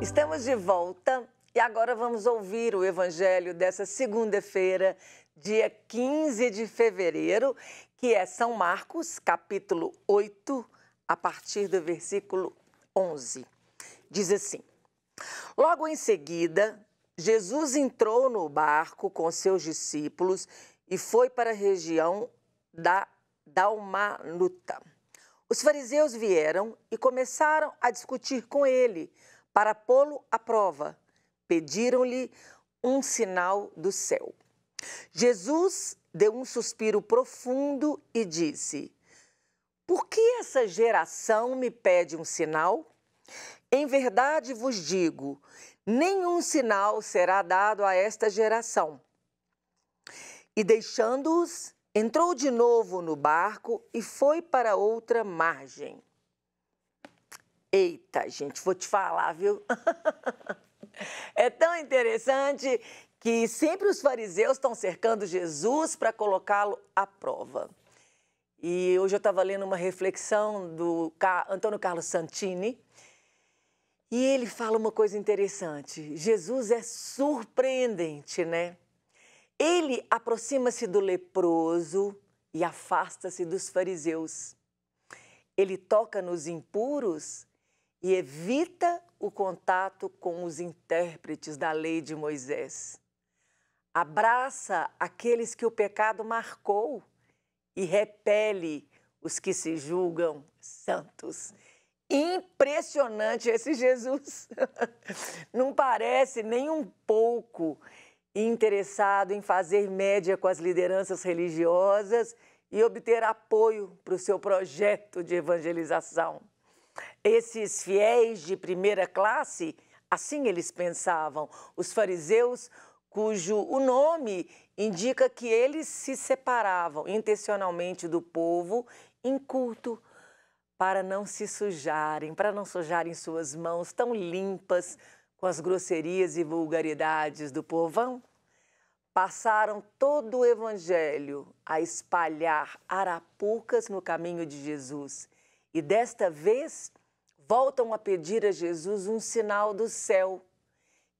Estamos de volta e agora vamos ouvir o evangelho dessa segunda-feira, dia 15 de fevereiro, que é São Marcos, capítulo 8, a partir do versículo 11. Diz assim: Logo em seguida, Jesus entrou no barco com seus discípulos e foi para a região da Dalmanuta. Os fariseus vieram e começaram a discutir com ele para pô-lo à prova, pediram-lhe um sinal do céu. Jesus deu um suspiro profundo e disse: Por que essa geração me pede um sinal? Em verdade vos digo: nenhum sinal será dado a esta geração. E deixando-os, entrou de novo no barco e foi para outra margem. Eita, gente, vou te falar, viu? é tão interessante que sempre os fariseus estão cercando Jesus para colocá-lo à prova. E hoje eu estava lendo uma reflexão do Antônio Carlos Santini, e ele fala uma coisa interessante. Jesus é surpreendente, né? Ele aproxima-se do leproso e afasta-se dos fariseus. Ele toca nos impuros e evita o contato com os intérpretes da lei de Moisés. Abraça aqueles que o pecado marcou e repele os que se julgam santos. Impressionante esse Jesus. Não parece nem um pouco interessado em fazer média com as lideranças religiosas e obter apoio para o seu projeto de evangelização. Esses fiéis de primeira classe, assim eles pensavam, os fariseus, cujo o nome indica que eles se separavam intencionalmente do povo inculto para não se sujarem, para não sujarem suas mãos tão limpas com as grosserias e vulgaridades do povão. Passaram todo o evangelho a espalhar arapucas no caminho de Jesus. E desta vez voltam a pedir a Jesus um sinal do céu,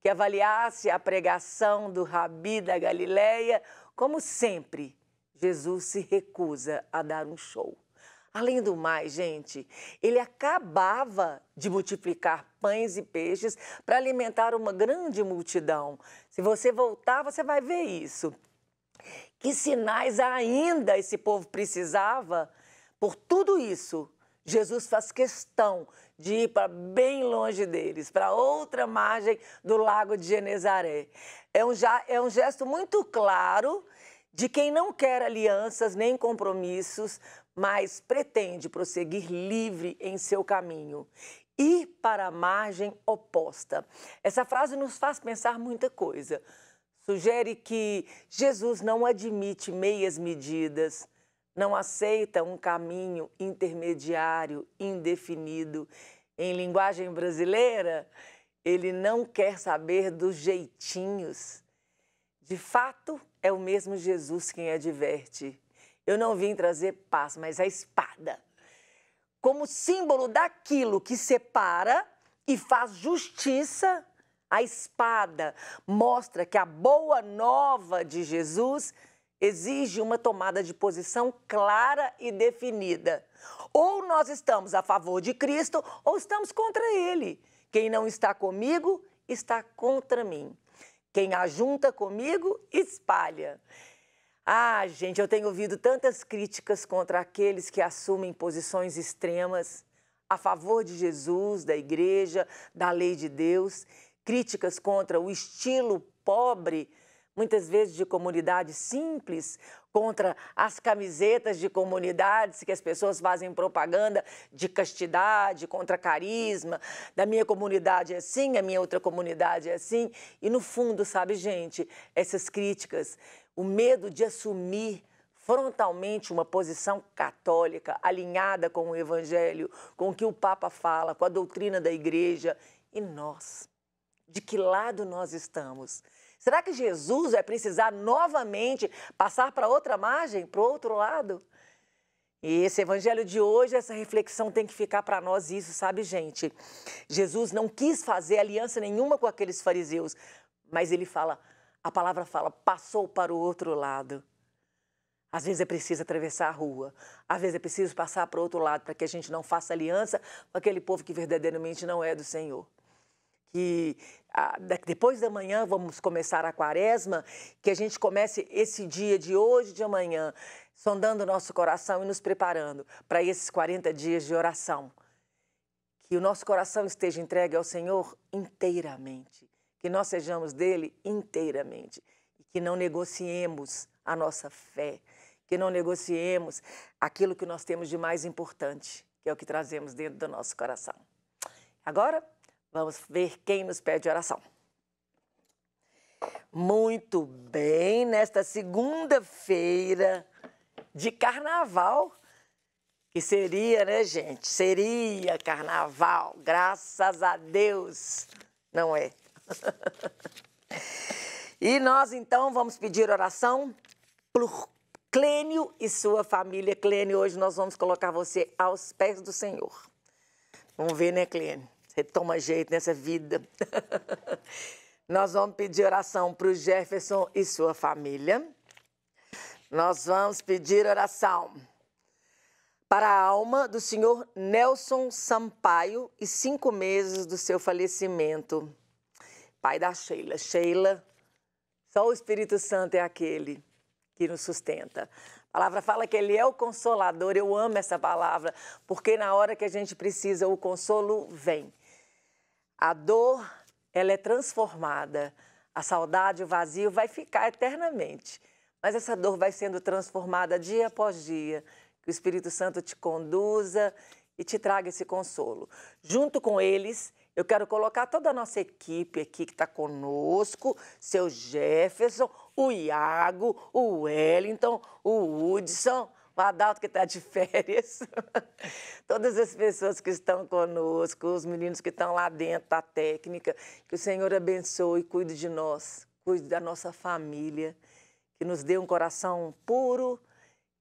que avaliasse a pregação do rabi da Galileia. Como sempre, Jesus se recusa a dar um show. Além do mais, gente, ele acabava de multiplicar pães e peixes para alimentar uma grande multidão. Se você voltar, você vai ver isso. Que sinais ainda esse povo precisava? Por tudo isso, Jesus faz questão de ir para bem longe deles, para outra margem do lago de Genezaré. É um, já, é um gesto muito claro de quem não quer alianças nem compromissos, mas pretende prosseguir livre em seu caminho. Ir para a margem oposta. Essa frase nos faz pensar muita coisa. Sugere que Jesus não admite meias medidas, não aceita um caminho intermediário, indefinido. Em linguagem brasileira, ele não quer saber dos jeitinhos. De fato, é o mesmo Jesus quem adverte. Eu não vim trazer paz, mas a espada. Como símbolo daquilo que separa e faz justiça, a espada mostra que a boa nova de Jesus exige uma tomada de posição clara e definida. Ou nós estamos a favor de Cristo ou estamos contra ele. Quem não está comigo está contra mim. Quem ajunta comigo espalha. Ah, gente, eu tenho ouvido tantas críticas contra aqueles que assumem posições extremas a favor de Jesus, da igreja, da lei de Deus, críticas contra o estilo pobre muitas vezes de comunidades simples, contra as camisetas de comunidades que as pessoas fazem propaganda de castidade, contra carisma. Da minha comunidade é assim, a minha outra comunidade é assim. E no fundo, sabe, gente, essas críticas, o medo de assumir frontalmente uma posição católica alinhada com o evangelho, com o que o Papa fala, com a doutrina da igreja. E nós? De que lado nós estamos? Será que Jesus vai precisar novamente passar para outra margem, para o outro lado? E esse evangelho de hoje, essa reflexão tem que ficar para nós isso, sabe, gente? Jesus não quis fazer aliança nenhuma com aqueles fariseus, mas ele fala, a palavra fala, passou para o outro lado. Às vezes é preciso atravessar a rua, às vezes é preciso passar para o outro lado para que a gente não faça aliança com aquele povo que verdadeiramente não é do Senhor que depois da manhã vamos começar a quaresma, que a gente comece esse dia de hoje de amanhã, sondando o nosso coração e nos preparando para esses 40 dias de oração. Que o nosso coração esteja entregue ao Senhor inteiramente, que nós sejamos dele inteiramente e que não negociemos a nossa fé, que não negociemos aquilo que nós temos de mais importante, que é o que trazemos dentro do nosso coração. Agora, Vamos ver quem nos pede oração. Muito bem, nesta segunda-feira de carnaval, que seria, né, gente? Seria carnaval, graças a Deus. Não é? e nós então vamos pedir oração por Clênio e sua família. Clênio, hoje nós vamos colocar você aos pés do Senhor. Vamos ver, né, Clênio? toma jeito nessa vida. Nós vamos pedir oração para o Jefferson e sua família. Nós vamos pedir oração para a alma do senhor Nelson Sampaio e cinco meses do seu falecimento. Pai da Sheila. Sheila, só o Espírito Santo é aquele que nos sustenta. A palavra fala que ele é o consolador. Eu amo essa palavra, porque na hora que a gente precisa, o consolo vem. A dor, ela é transformada. A saudade, o vazio vai ficar eternamente. Mas essa dor vai sendo transformada dia após dia. Que o Espírito Santo te conduza e te traga esse consolo. Junto com eles, eu quero colocar toda a nossa equipe aqui que está conosco: seu Jefferson, o Iago, o Wellington, o Hudson, o Adalto que está de férias, todas as pessoas que estão conosco, os meninos que estão lá dentro, a técnica, que o Senhor abençoe, cuide de nós, cuide da nossa família, que nos dê um coração puro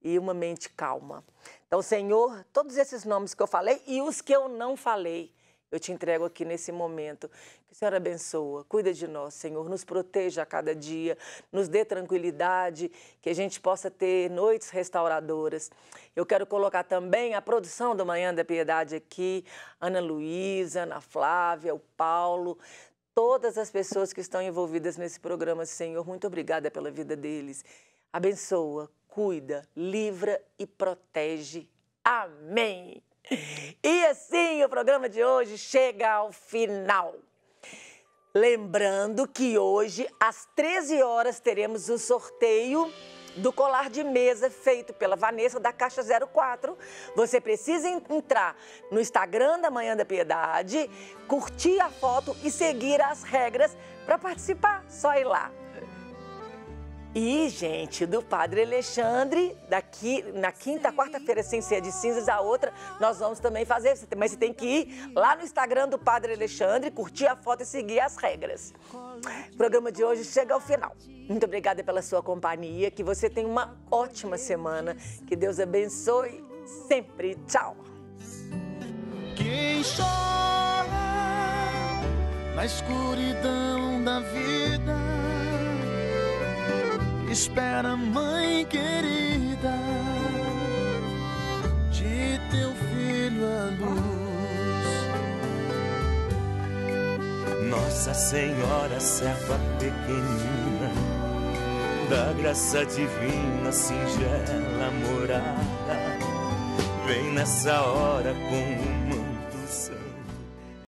e uma mente calma. Então, Senhor, todos esses nomes que eu falei e os que eu não falei, eu te entrego aqui nesse momento. Que o Senhor abençoa, cuida de nós, Senhor, nos proteja a cada dia, nos dê tranquilidade, que a gente possa ter noites restauradoras. Eu quero colocar também a produção do Manhã da Piedade aqui, Ana Luísa, Ana Flávia, o Paulo, todas as pessoas que estão envolvidas nesse programa, Senhor, muito obrigada pela vida deles. Abençoa, cuida, livra e protege. Amém. E assim o programa de hoje chega ao final. Lembrando que hoje, às 13 horas, teremos o sorteio do colar de mesa feito pela Vanessa da Caixa 04. Você precisa entrar no Instagram da Manhã da Piedade, curtir a foto e seguir as regras para participar. Só ir lá. E, gente, do Padre Alexandre, daqui na quinta, quarta-feira, sem ser de cinzas, a outra, nós vamos também fazer. Mas você tem que ir lá no Instagram do Padre Alexandre, curtir a foto e seguir as regras. O programa de hoje chega ao final. Muito obrigada pela sua companhia, que você tenha uma ótima semana, que Deus abençoe sempre. Tchau! Quem chora na escuridão da vida espera, mãe querida, de teu filho a luz. Nossa Senhora, serva pequenina, da graça divina, singela morada, vem nessa hora com